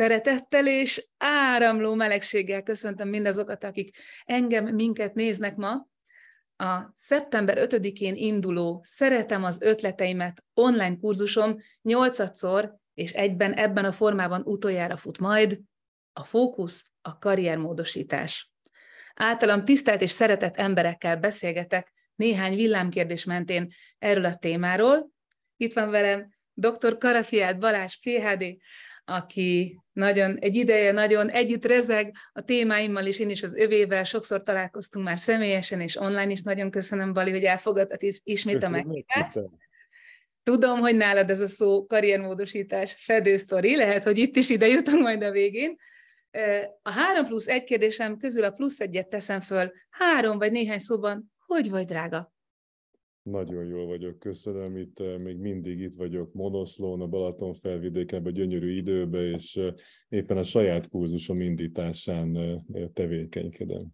Szeretettel és áramló melegséggel köszöntöm mindazokat, akik engem, minket néznek ma. A szeptember 5-én induló Szeretem az ötleteimet online kurzusom 8-szor és egyben ebben a formában utoljára fut majd a fókusz, a karriermódosítás. Általam tisztelt és szeretett emberekkel beszélgetek néhány villámkérdés mentén erről a témáról. Itt van velem dr. Karafiát Balázs, PHD, aki nagyon, egy ideje nagyon együtt rezeg a témáimmal, és én is az övével sokszor találkoztunk már személyesen, és online is nagyon köszönöm, Bali, hogy elfogadtad ismét a meghívást. Tudom, hogy nálad ez a szó karriermódosítás fedősztori, lehet, hogy itt is ide jutunk majd a végén. A három plusz egy kérdésem közül a plusz egyet teszem föl, három vagy néhány szóban, hogy vagy drága? Nagyon jól vagyok, köszönöm. Itt eh, még mindig itt vagyok Monoszlón, a Balaton felvidéken, a gyönyörű időbe, és eh, éppen a saját kurzusom indításán eh, tevékenykedem.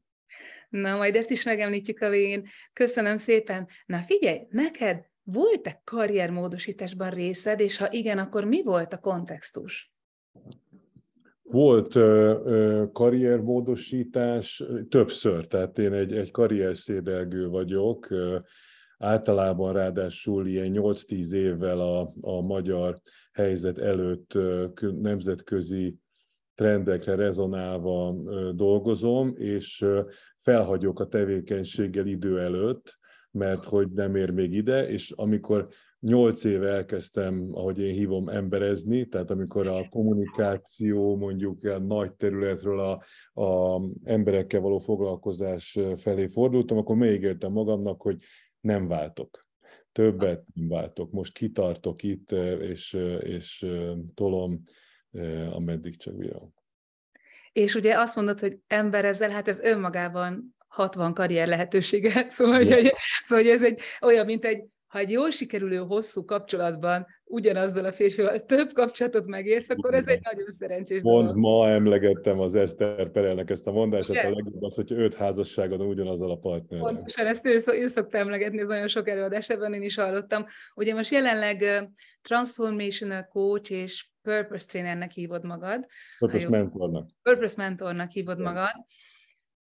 Na, majd ezt is megemlítjük a végén. Köszönöm szépen. Na figyelj, neked volt-e karriermódosításban részed, és ha igen, akkor mi volt a kontextus? Volt ö, ö, karriermódosítás többször, tehát én egy, egy karrierszédelgő vagyok, ö, általában ráadásul ilyen 8-10 évvel a, a magyar helyzet előtt nemzetközi trendekre rezonálva dolgozom, és felhagyok a tevékenységgel idő előtt, mert hogy nem ér még ide, és amikor nyolc éve elkezdtem, ahogy én hívom, emberezni, tehát amikor a kommunikáció mondjuk a nagy területről a, a emberekkel való foglalkozás felé fordultam, akkor megígértem magamnak, hogy nem váltok. Többet nem váltok. Most kitartok itt, és, és tolom, ameddig csak bírom. És ugye azt mondod, hogy ember ezzel, hát ez önmagában 60 karrier lehetősége, szóval, hogy, szóval hogy ez egy olyan, mint egy ha egy jól sikerülő hosszú kapcsolatban ugyanazzal a férfival több kapcsolatot megélsz, akkor ez egy nagyon szerencsés Mond, dolog. Ma emlegettem az Eszter Perelnek ezt a mondását, Igen. a legjobb az, hogy öt házasságon ugyanazzal a partnerrel. Pontosan, ezt ő, ő szokta emlegetni, ez nagyon sok előadás, ebben én is hallottam. Ugye most jelenleg Transformational Coach és Purpose Trainernek hívod magad. Purpose Mentornak. Purpose Mentornak hívod Igen. magad.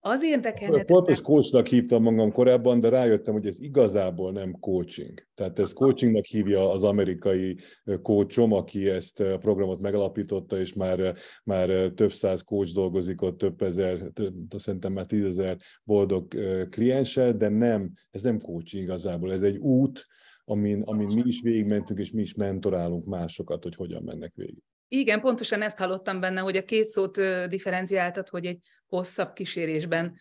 Az érdekelne... Corpus coachnak hívtam magam korábban, de rájöttem, hogy ez igazából nem coaching. Tehát ez coachingnak hívja az amerikai coachom, aki ezt a programot megalapította, és már, már több száz coach dolgozik ott, több ezer, több, szerintem már tízezer boldog klienssel, de nem, ez nem coaching igazából, ez egy út, amin, amin mi is végigmentünk, és mi is mentorálunk másokat, hogy hogyan mennek végig. Igen, pontosan ezt hallottam benne, hogy a két szót differenciáltad, hogy egy hosszabb kísérésben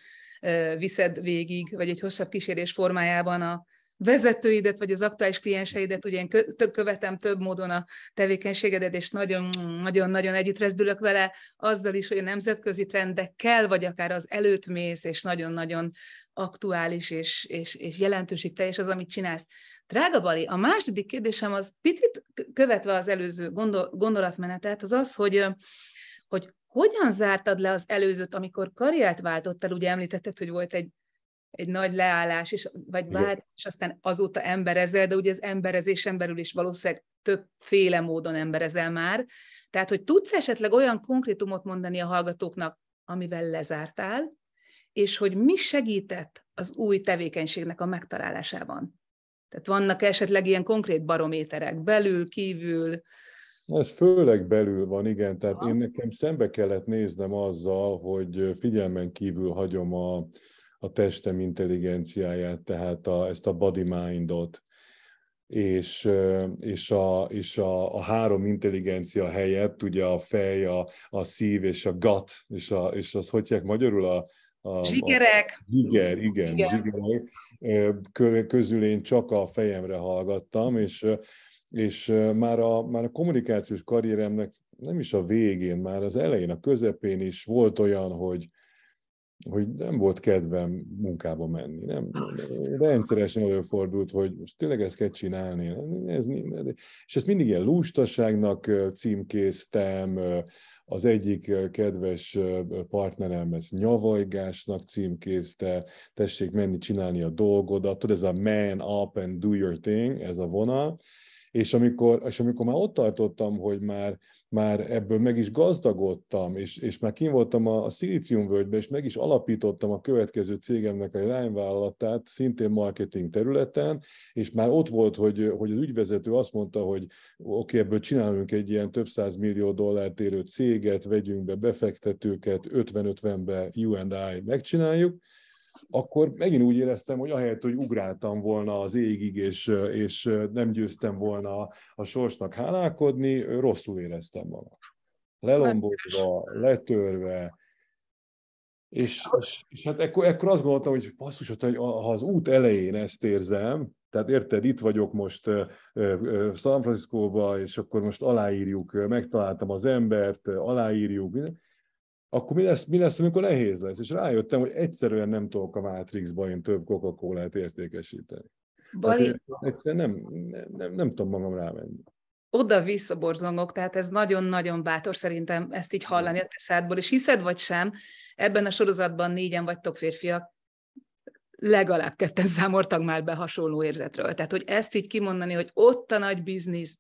viszed végig, vagy egy hosszabb kísérés formájában a vezetőidet, vagy az aktuális klienseidet, ugye én követem több módon a tevékenységedet, és nagyon-nagyon-nagyon együtt rezdülök vele, azzal is, hogy a nemzetközi trendekkel, vagy akár az előtt mész, és nagyon-nagyon aktuális és, és, és teljes az, amit csinálsz. Drága Bali, a második kérdésem az picit követve az előző gondol, gondolatmenetet, az az, hogy, hogy hogyan zártad le az előzőt, amikor karriert váltottál? Ugye említetted, hogy volt egy, egy nagy leállás, és, vagy vált, és aztán azóta emberezel, de ugye az emberezésen belül is valószínűleg többféle módon emberezel már. Tehát, hogy tudsz esetleg olyan konkrétumot mondani a hallgatóknak, amivel lezártál, és hogy mi segített az új tevékenységnek a megtalálásában? Tehát vannak esetleg ilyen konkrét barométerek belül, kívül, ez főleg belül van, igen. Tehát én nekem szembe kellett néznem azzal, hogy figyelmen kívül hagyom a, a testem intelligenciáját, tehát a, ezt a body mindot, és, és, a, és a, a három intelligencia helyett, ugye a fej, a, a szív és a gut, és, a, és az, hogy magyarul a, a, Zsigerek. A, zsiger, igen, igen. zsigerek. Közül én csak a fejemre hallgattam, és és már a, már a kommunikációs karrieremnek nem is a végén, már az elején, a közepén is volt olyan, hogy, hogy nem volt kedvem munkába menni. Nem, rendszeresen előfordult, hogy most tényleg ezt kell csinálni. Ez, és ezt mindig ilyen lustaságnak címkéztem, az egyik kedves partnerem ezt nyavajgásnak címkézte, tessék menni csinálni a dolgodat, tudod, ez a man up and do your thing, ez a vonal, és amikor, és amikor már ott tartottam, hogy már, már ebből meg is gazdagodtam, és, és már kim voltam a, a szilíciumvölgyben, és meg is alapítottam a következő cégemnek a lányvállalatát, szintén marketing területen, és már ott volt, hogy, hogy az ügyvezető azt mondta, hogy oké, okay, ebből csinálunk egy ilyen több száz millió dollárt érő céget, vegyünk be befektetőket, 50-50-be I megcsináljuk, akkor megint úgy éreztem, hogy ahelyett, hogy ugráltam volna az égig, és, és nem győztem volna a sorsnak hálálkodni, rosszul éreztem magam. Lelombolva, letörve, és, és, és hát ekkor, ekkor azt gondoltam, hogy basszus, hát, hogy ha az út elején ezt érzem, tehát érted, itt vagyok most San Francisco-ba és akkor most aláírjuk, megtaláltam az embert, aláírjuk, akkor mi lesz, mi lesz, amikor nehéz lesz? És rájöttem, hogy egyszerűen nem tudok a Matrixba én több coca értékesíteni. Bali... Hát egyszerűen nem, nem, nem, nem tudom magam rávenni oda-vissza borzongok, tehát ez nagyon-nagyon bátor szerintem ezt így hallani a szádból, és hiszed vagy sem, ebben a sorozatban négyen vagytok férfiak, legalább ketten számoltak már be hasonló érzetről. Tehát, hogy ezt így kimondani, hogy ott a nagy biznisz,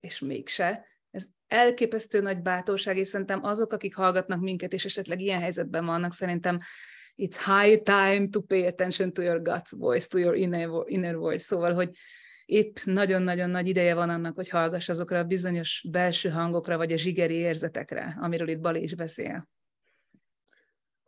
és mégse, ez elképesztő nagy bátorság, és szerintem azok, akik hallgatnak minket, és esetleg ilyen helyzetben vannak, szerintem it's high time to pay attention to your gut's voice, to your inner, inner voice. Szóval, hogy épp nagyon-nagyon nagy ideje van annak, hogy hallgass azokra a bizonyos belső hangokra, vagy a zsigeri érzetekre, amiről itt Bali is beszél.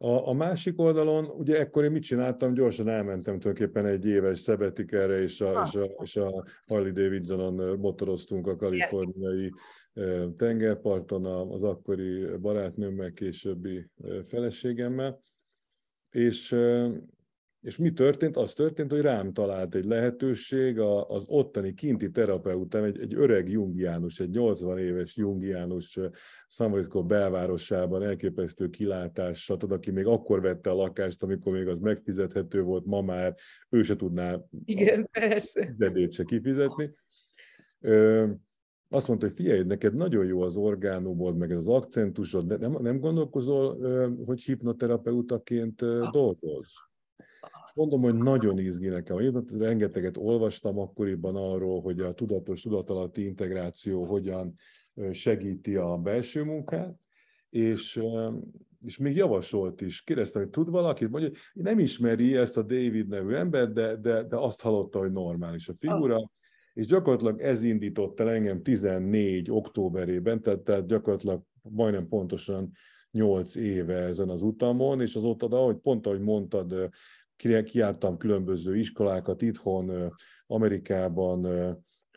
A, a másik oldalon, ugye ekkor én mit csináltam, gyorsan elmentem tulajdonképpen egy éves erre, és a, és a, és a Harley Davidsonon motoroztunk a kaliforniai tengerparton az akkori barátnőmmel, későbbi feleségemmel, és és mi történt? Az történt, hogy rám talált egy lehetőség az ottani kinti terapeutám, egy, egy öreg jungiánus, egy 80 éves jungiánus San Francisco belvárosában elképesztő kilátással, tudod, aki még akkor vette a lakást, amikor még az megfizethető volt, ma már ő se tudná Igen, persze. Dedét se kifizetni. Ö, azt mondta, hogy figyelj, neked nagyon jó az orgánumod, meg az akcentusod, de nem, nem gondolkozol, hogy hipnoterapeutaként dolgozol? Mondom, hogy nagyon izgi nekem. Én rengeteget olvastam akkoriban arról, hogy a tudatos tudatalatti integráció hogyan segíti a belső munkát, és, és még javasolt is. Kérdeztem, hogy tud valakit, mondja, hogy nem ismeri ezt a David nevű embert, de, de, de azt hallotta, hogy normális a figura. Ah és gyakorlatilag ez indította engem 14 októberében, tehát, tehát gyakorlatilag majdnem pontosan nyolc éve ezen az utamon, és azóta, de ahogy pont ahogy mondtad, kiártam különböző iskolákat itthon, Amerikában,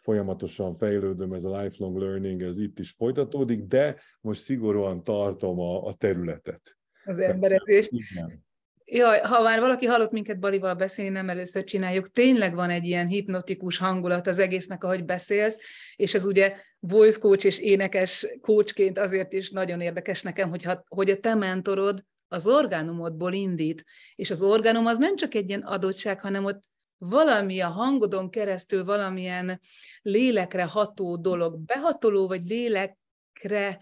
folyamatosan fejlődöm, ez a lifelong learning, ez itt is folytatódik, de most szigorúan tartom a, a területet. Az emberezést. Igen. Jaj, ha már valaki hallott minket Balival beszélni, nem először csináljuk. Tényleg van egy ilyen hipnotikus hangulat az egésznek, ahogy beszélsz, és ez ugye voice coach és énekes coachként azért is nagyon érdekes nekem, hogy, ha, hogy a te mentorod az orgánumodból indít, és az orgánum az nem csak egy ilyen adottság, hanem ott valami a hangodon keresztül valamilyen lélekre ható dolog, behatoló vagy lélekre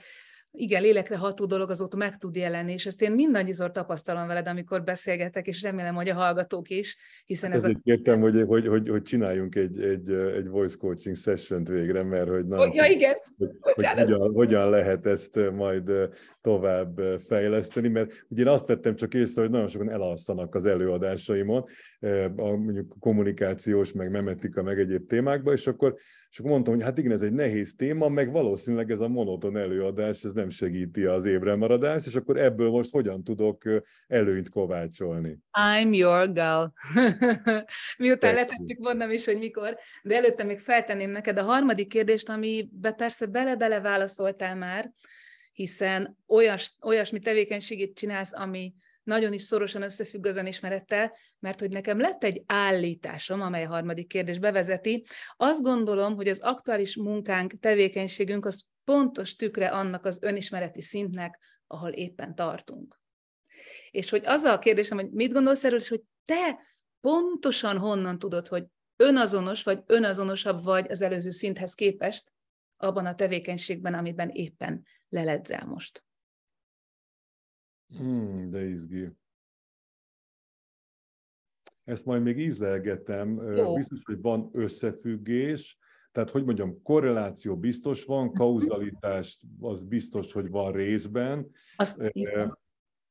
igen, lélekre ható dolog azóta meg tud jelenni, és ezt én mindannyiszor tapasztalom veled, amikor beszélgetek, és remélem, hogy a hallgatók is, hiszen hát ez a... kértem, hogy, hogy, hogy, hogy csináljunk egy, egy, egy voice coaching session végre, mert hogy, na, ja, igen. hogy, hogy hogyan, hogyan lehet ezt majd tovább fejleszteni, mert ugye én azt vettem csak észre, hogy nagyon sokan elalszanak az előadásaimon, a, mondjuk kommunikációs, meg memetika, meg egyéb témákba, és akkor, és akkor mondtam, hogy hát igen, ez egy nehéz téma, meg valószínűleg ez a monoton előadás, ez nem nem segíti az ébremaradást, és akkor ebből most hogyan tudok előnyt kovácsolni? I'm your girl. Miután letettük mondom is, hogy mikor, de előtte még feltenném neked a harmadik kérdést, amibe persze bele-bele válaszoltál már, hiszen olyas, olyasmi tevékenységét csinálsz, ami nagyon is szorosan összefügg az önismerettel, mert hogy nekem lett egy állításom, amely a harmadik kérdés bevezeti, azt gondolom, hogy az aktuális munkánk, tevékenységünk az pontos tükre annak az önismereti szintnek, ahol éppen tartunk. És hogy az a kérdésem, hogy mit gondolsz erről, és hogy te pontosan honnan tudod, hogy önazonos vagy önazonosabb vagy az előző szinthez képest abban a tevékenységben, amiben éppen leledzel most. Hmm, de izgi. Ezt majd még ízlelgetem. Jó. Biztos, hogy van összefüggés, tehát hogy mondjam, korreláció biztos van, mhm. kauzalitást az biztos, hogy van részben. Azt, eh,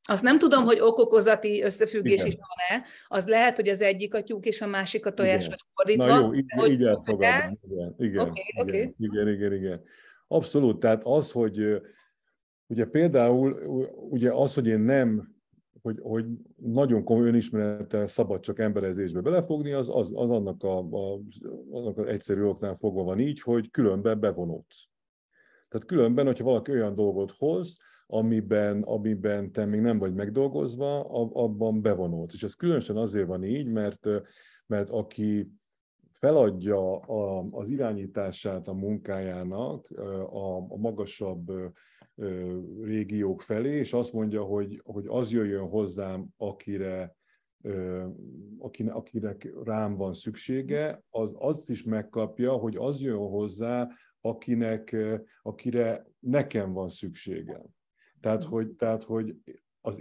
azt nem tudom, hogy okokozati összefüggés igen. is van-e, az lehet, hogy az egyik a tyúk és a másik a tojás, igen. vagy fordítva. Na jó, így, hogy így elfogadom. Igen, igen, igen, okay, igen, okay. igen, igen, igen. Abszolút, tehát az, hogy Ugye például ugye az, hogy én nem, hogy, hogy nagyon komoly önismerettel szabad csak emberezésbe belefogni, az, az, az annak, a, a, annak az egyszerű oknál fogva van így, hogy különben bevonódsz. Tehát különben, hogyha valaki olyan dolgot hoz, amiben, amiben te még nem vagy megdolgozva, abban bevonódsz. És ez különösen azért van így, mert, mert aki feladja a, az irányítását a munkájának a, a magasabb régiók felé, és azt mondja, hogy, hogy az jöjjön hozzám, akire, akinek, akinek rám van szüksége, az azt is megkapja, hogy az jön hozzá, akinek, akire nekem van szüksége. Tehát, hogy, tehát, hogy az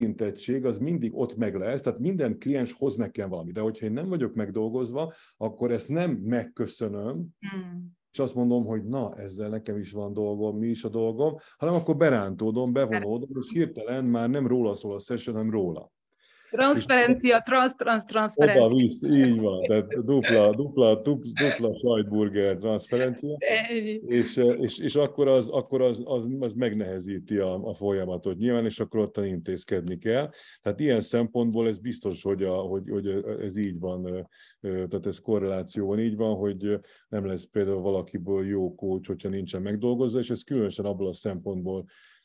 érintettség az mindig ott meg lesz, tehát minden kliens hoz nekem valami, de hogyha én nem vagyok megdolgozva, akkor ezt nem megköszönöm, hmm és azt mondom, hogy na, ezzel nekem is van dolgom, mi is a dolgom, hanem akkor berántódom, bevonódom, és hirtelen már nem róla szól a session, hanem róla. Transferencia, trans, trans, transferencia. Oda visz, így van, tehát dupla, dupla, dupla sajtburger transferencia, és, és, és akkor, az, akkor az, az, az megnehezíti a, a folyamatot nyilván, és akkor ott intézkedni kell. Tehát ilyen szempontból ez biztos, hogy, a, hogy, hogy ez így van, tehát ez korrelációban így van, hogy nem lesz például valakiből jó kócs, hogyha nincsen megdolgozva, és ez különösen abból a szempontból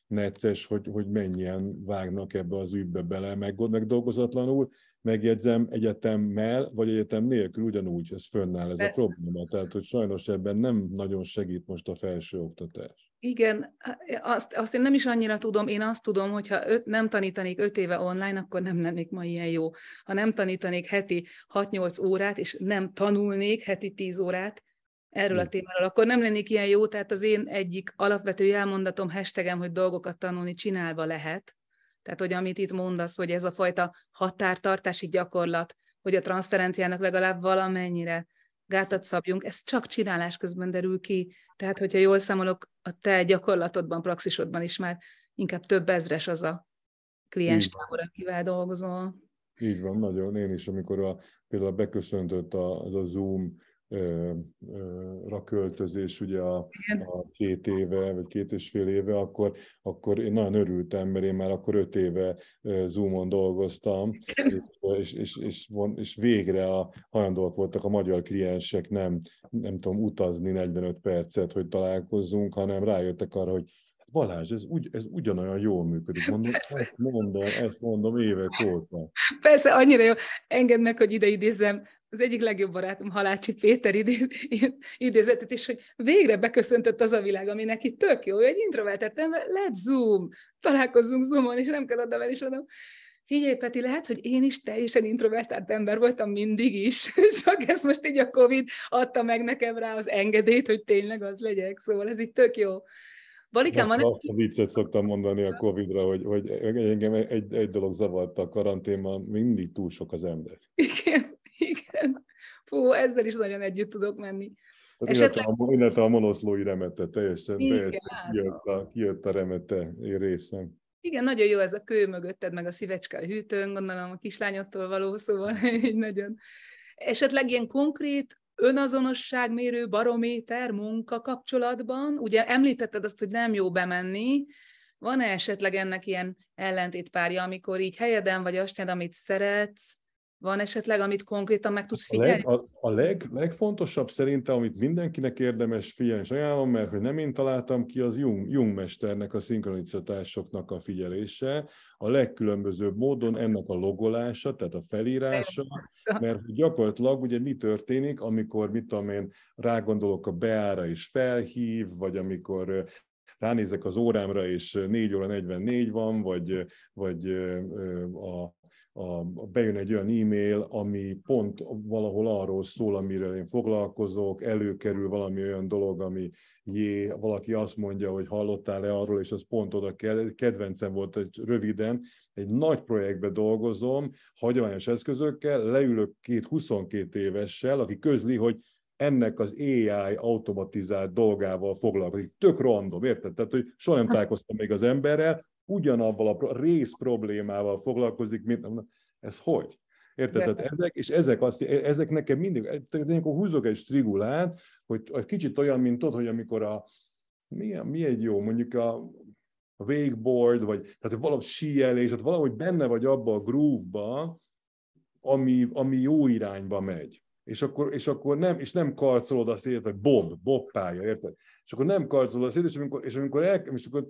necces, hogy, hogy mennyien vágnak ebbe az ügybe bele, meg, meg dolgozatlanul, megjegyzem egyetemmel, vagy egyetem nélkül ugyanúgy, ez fönnáll ez Persze. a probléma. Tehát, hogy sajnos ebben nem nagyon segít most a felsőoktatás. Igen, azt, azt én nem is annyira tudom, én azt tudom, hogy ha öt, nem tanítanék öt éve online, akkor nem lennék ma ilyen jó. Ha nem tanítanék heti 6-8 órát, és nem tanulnék heti 10 órát, erről a témáról, akkor nem lennék ilyen jó, tehát az én egyik alapvető elmondatom, hashtagem, hogy dolgokat tanulni csinálva lehet, tehát hogy amit itt mondasz, hogy ez a fajta határtartási gyakorlat, hogy a transferenciának legalább valamennyire gátat szabjunk, ez csak csinálás közben derül ki, tehát hogyha jól számolok, a te gyakorlatodban, praxisodban is már inkább több ezres az a kliens tábor, akivel dolgozol. Így van, nagyon. Én is, amikor a, például beköszöntött az a Zoom ra költözés ugye a, a két éve, vagy két és fél éve, akkor, akkor én nagyon örültem, mert én már akkor öt éve Zoom-on dolgoztam, és, és, és, és végre a hajlandóak voltak a magyar kliensek nem, nem tudom, utazni 45 percet, hogy találkozzunk, hanem rájöttek arra, hogy hát Balázs, ez, ugy, ez ugyanolyan jól működik. Mondom, ezt mondom, ezt mondom évek óta. Persze, annyira jó. Engedd meg, hogy ide idézzem az egyik legjobb barátom Halácsi Péter idézetet is, hogy végre beköszöntött az a világ, ami neki tök jó, hogy egy introvertett ember, let's zoom, találkozzunk zoomon, és nem kell oda menni, és mondom, figyelj Peti, lehet, hogy én is teljesen introvertált ember voltam mindig is, csak ezt most így a Covid adta meg nekem rá az engedélyt, hogy tényleg az legyek, szóval ez itt tök jó. Balikán van... Azt a viccet szoktam mondani a Covid-ra, hogy, hogy engem egy, egy dolog zavarta a karanténban, mindig túl sok az ember. Igen. Igen. Fú, ezzel is nagyon együtt tudok menni. Hát esetleg... Illetve, illetve a monoszlói remete, teljesen, teljesen kijött, a, kijött a remete részem. Igen, nagyon jó ez a kő mögötted, meg a szívecske a hűtőn, gondolom a kislányodtól való, szóval így nagyon... Esetleg ilyen konkrét önazonosságmérő barométer munka kapcsolatban, ugye említetted azt, hogy nem jó bemenni, van-e esetleg ennek ilyen ellentétpárja, amikor így helyeden vagy azt amit szeretsz, van esetleg, amit konkrétan meg tudsz figyelni? A, leg, a, a leg, legfontosabb szerintem, amit mindenkinek érdemes figyelni, és ajánlom, mert hogy nem én találtam ki, az Jung, Jung mesternek a szinkronizatásoknak a figyelése, a legkülönbözőbb módon ennek a logolása, tehát a felírása, mert gyakorlatilag ugye mi történik, amikor, mit tudom én, rágondolok a beára és felhív, vagy amikor ránézek az órámra, és 4 óra 44 van, vagy, vagy a, a, bejön egy olyan e-mail, ami pont valahol arról szól, amiről én foglalkozok, előkerül valami olyan dolog, ami jé, valaki azt mondja, hogy hallottál-e arról, és az pont oda kedvencem volt, egy röviden, egy nagy projektbe dolgozom, hagyományos eszközökkel, leülök két 22 évessel, aki közli, hogy ennek az AI automatizált dolgával foglalkozik. Tök random, érted? Tehát, hogy soha nem találkoztam még az emberrel, ugyanavval a rész problémával foglalkozik, mint ez hogy? Érted? Tehát ezek, és ezek, azt, e-, ezek nekem mindig, e-, tehát amikor húzok egy strigulát, hogy egy kicsit olyan, mint ott, hogy amikor a, mi, mi egy jó, mondjuk a, a wakeboard, vagy tehát valahogy síjelés, tehát valahogy benne vagy abba a groove-ba, ami, ami jó irányba megy. És akkor, és akkor nem, és nem karcolod azt, érted, hogy bob, bob pálya, érted? És akkor nem karcolod azt, és amikor, és amikor, el, és akkor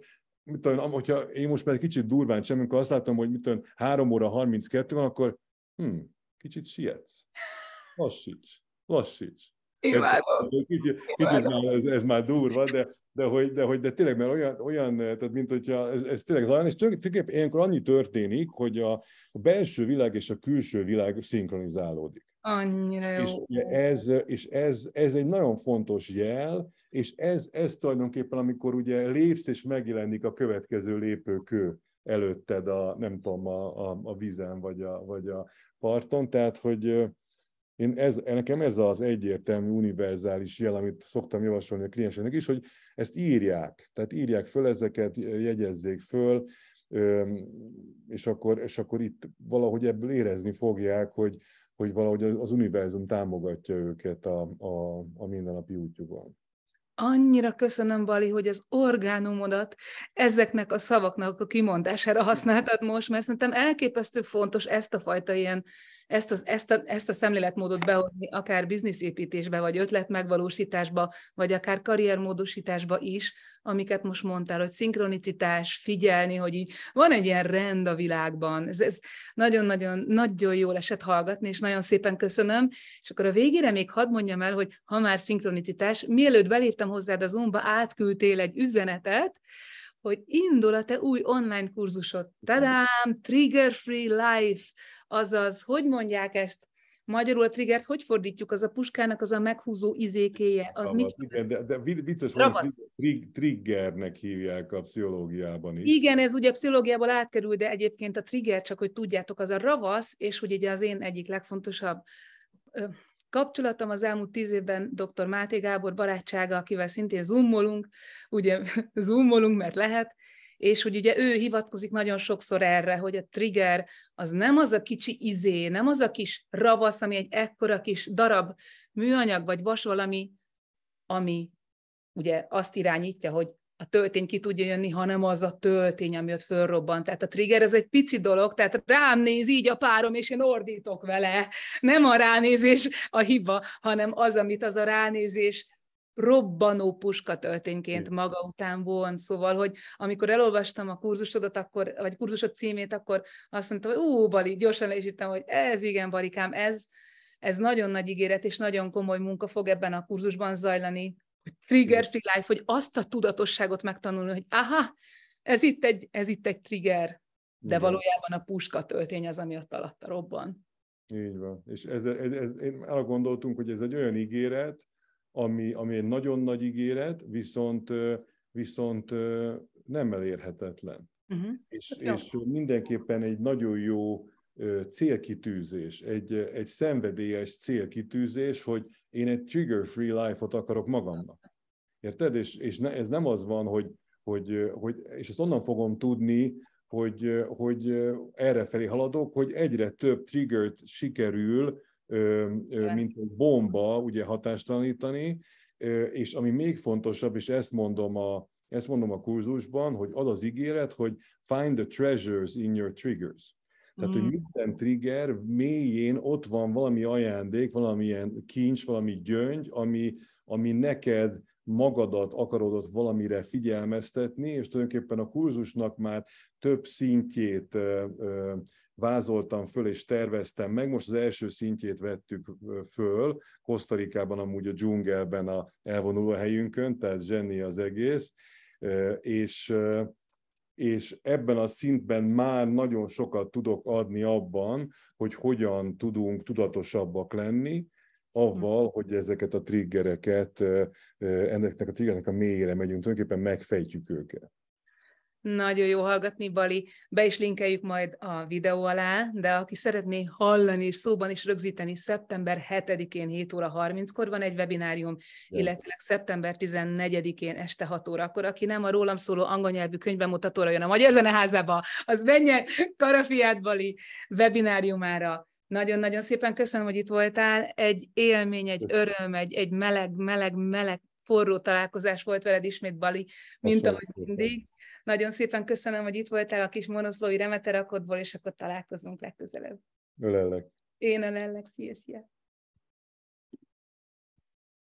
mit tudom, hogyha én most már egy kicsit durván sem, amikor azt látom, hogy mit tudom, 3 óra 32 van, akkor hm, kicsit sietsz. Lassíts, lassíts. Imádom. Kicsit, kicsit már ez, ez, már durva, de, de, hogy, de, hogy, de tényleg, mert olyan, olyan tehát mint hogyha ez, ez tényleg zajlan, és tulajdonképpen ilyenkor annyi történik, hogy a, a belső világ és a külső világ szinkronizálódik. Annyira jó. És ez, és ez, ez egy nagyon fontos jel, és ez, ez tulajdonképpen, amikor ugye lépsz és megjelenik a következő lépőkő előtted a, nem tudom, a, a, a vízen vagy a, vagy a parton, tehát hogy én ez, nekem ez az egyértelmű, univerzális jel, amit szoktam javasolni a klienseknek is, hogy ezt írják, tehát írják föl ezeket, jegyezzék föl, és akkor, és akkor itt valahogy ebből érezni fogják, hogy, hogy valahogy az univerzum támogatja őket a, a, a mindennapi útjukon annyira köszönöm, Bali, hogy az orgánumodat ezeknek a szavaknak a kimondására használtad most, mert szerintem elképesztő fontos ezt a fajta ilyen ezt, az, ezt, a, ezt a szemléletmódot behozni akár bizniszépítésbe, vagy ötlet megvalósításba, vagy akár karriermódosításba is, amiket most mondtál, hogy szinkronicitás, figyelni, hogy így van egy ilyen rend a világban. Ez, nagyon-nagyon nagyon jól esett hallgatni, és nagyon szépen köszönöm. És akkor a végére még hadd mondjam el, hogy ha már szinkronicitás, mielőtt beléptem hozzád a Zoomba, átküldtél egy üzenetet, hogy indul a te új online kurzusod. Tadám, Trigger Free Life azaz, hogy mondják ezt Magyarul a triggert hogy fordítjuk? Az a puskának az a meghúzó izékéje. Az mit? Igen, de, de vicces, hogy trig, triggernek hívják a pszichológiában is. Igen, ez ugye a pszichológiából átkerül, de egyébként a trigger, csak hogy tudjátok, az a ravasz, és hogy ugye az én egyik legfontosabb kapcsolatom az elmúlt tíz évben dr. Máté Gábor barátsága, akivel szintén zoomolunk, ugye zoomolunk, mert lehet, és hogy ugye ő hivatkozik nagyon sokszor erre, hogy a trigger az nem az a kicsi izé, nem az a kis ravasz, ami egy ekkora kis darab műanyag vagy vas valami, ami ugye azt irányítja, hogy a töltény ki tudja jönni, hanem az a töltény, ami ott fölrobbant. Tehát a trigger ez egy pici dolog, tehát rám néz így a párom, és én ordítok vele. Nem a ránézés a hiba, hanem az, amit az a ránézés robbanó puskatöltényként maga után von, szóval, hogy amikor elolvastam a kurzusodat, akkor, vagy kurzusod címét, akkor azt mondtam, hogy ú, Bali, gyorsan leisítem, hogy ez igen, Balikám, ez, ez nagyon nagy ígéret, és nagyon komoly munka fog ebben a kurzusban zajlani, hogy trigger free life, hogy azt a tudatosságot megtanulni, hogy aha, ez itt egy, ez itt egy trigger, de igen. valójában a puska töltény az, ami ott alatta robban. Így van. És ez, ez, ez, én elgondoltunk, hogy ez egy olyan ígéret, ami, ami egy nagyon nagy ígéret, viszont, viszont nem elérhetetlen. Uh-huh. És, hát és mindenképpen egy nagyon jó célkitűzés, egy, egy szenvedélyes célkitűzés, hogy én egy trigger-free life-ot akarok magamnak. Érted? És, és ne, ez nem az van, hogy, hogy, hogy, és ezt onnan fogom tudni, hogy, hogy felé haladok, hogy egyre több triggert sikerül mint egy bomba ugye hatástalanítani, és ami még fontosabb, és ezt mondom a, ezt mondom a kurzusban, hogy ad az ígéret, hogy find the treasures in your triggers. Tehát, hogy mm. minden trigger mélyén ott van valami ajándék, valamilyen kincs, valami gyöngy, ami, ami neked magadat akarod ott valamire figyelmeztetni, és tulajdonképpen a kurzusnak már több szintjét ö, ö, vázoltam föl és terveztem meg. Most az első szintjét vettük föl, Kosztarikában amúgy a dzsungelben a elvonuló helyünkön, tehát zseni az egész, és, és ebben a szintben már nagyon sokat tudok adni abban, hogy hogyan tudunk tudatosabbak lenni, avval, mhm. hogy ezeket a triggereket, ennek a triggereknek a mélyére megyünk, tulajdonképpen megfejtjük őket. Nagyon jó hallgatni, Bali. Be is linkeljük majd a videó alá, de aki szeretné hallani és szóban is rögzíteni, szeptember 7-én 7 óra 30-kor van egy webinárium, illetve szeptember 14-én este 6 óra. Akkor Aki nem a rólam szóló angol nyelvű könyvbemutatóra jön a Magyar Zeneházába, az menjen Karafiát Bali webináriumára. Nagyon-nagyon szépen köszönöm, hogy itt voltál. Egy élmény, egy öröm, egy, egy meleg, meleg, meleg forró találkozás volt veled ismét, Bali, mint ahogy mindig. Nagyon szépen köszönöm, hogy itt voltál a kis monoszlói remeterakodból, és akkor találkozunk legközelebb. Ölellek. Én ölellek. Szia, szia.